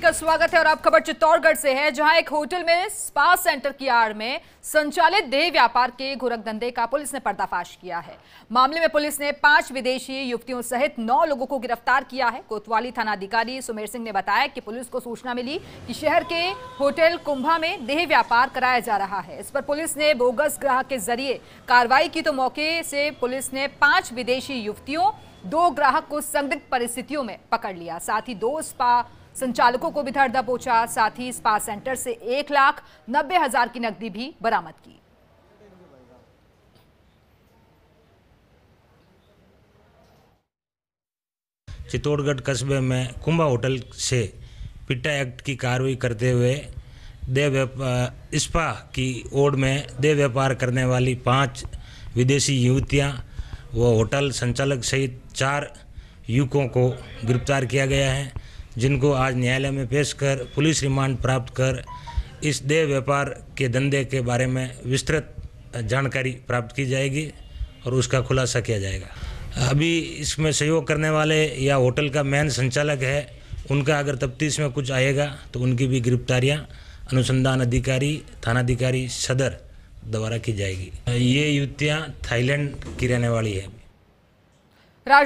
का स्वागत है और आप खबर चित्तौड़गढ़ से है जहां एक होटल में स्पा सेंटर की आड़ में संचालित देह व्यापार के धंधे का पुलिस ने पर्दाफाश किया है मामले में पुलिस ने पांच विदेशी युवतियों सहित नौ लोगों को गिरफ्तार किया है कोतवाली थाना अधिकारी सुमेर सिंह ने बताया कि पुलिस को सूचना मिली कि शहर के होटल कुंभा में देह व्यापार कराया जा रहा है इस पर पुलिस ने बोगस ग्राहक के जरिए कार्रवाई की तो मौके से पुलिस ने पांच विदेशी युवतियों दो ग्राहक को संदिग्ध परिस्थितियों में पकड़ लिया साथ ही दो स्पा संचालकों को भी धरदा पहुंचा साथ ही स्पा सेंटर से एक लाख नब्बे हजार की नकदी भी बरामद की चित्तौड़गढ़ कस्बे में कुंभा होटल से पिट्टा एक्ट की कार्रवाई करते हुए देव इस्पा की ओड में देव व्यापार करने वाली पांच विदेशी युवतियां व होटल संचालक सहित चार युवकों को गिरफ्तार किया गया है जिनको आज न्यायालय में पेश कर पुलिस रिमांड प्राप्त कर इस देह व्यापार के धंधे के बारे में विस्तृत जानकारी प्राप्त की जाएगी और उसका खुलासा किया जाएगा अभी इसमें सहयोग करने वाले या होटल का मेन संचालक है उनका अगर तफ्तीश में कुछ आएगा तो उनकी भी गिरफ्तारियाँ अनुसंधान अधिकारी थानाधिकारी सदर द्वारा की जाएगी ये युवतियाँ थाईलैंड की रहने वाली है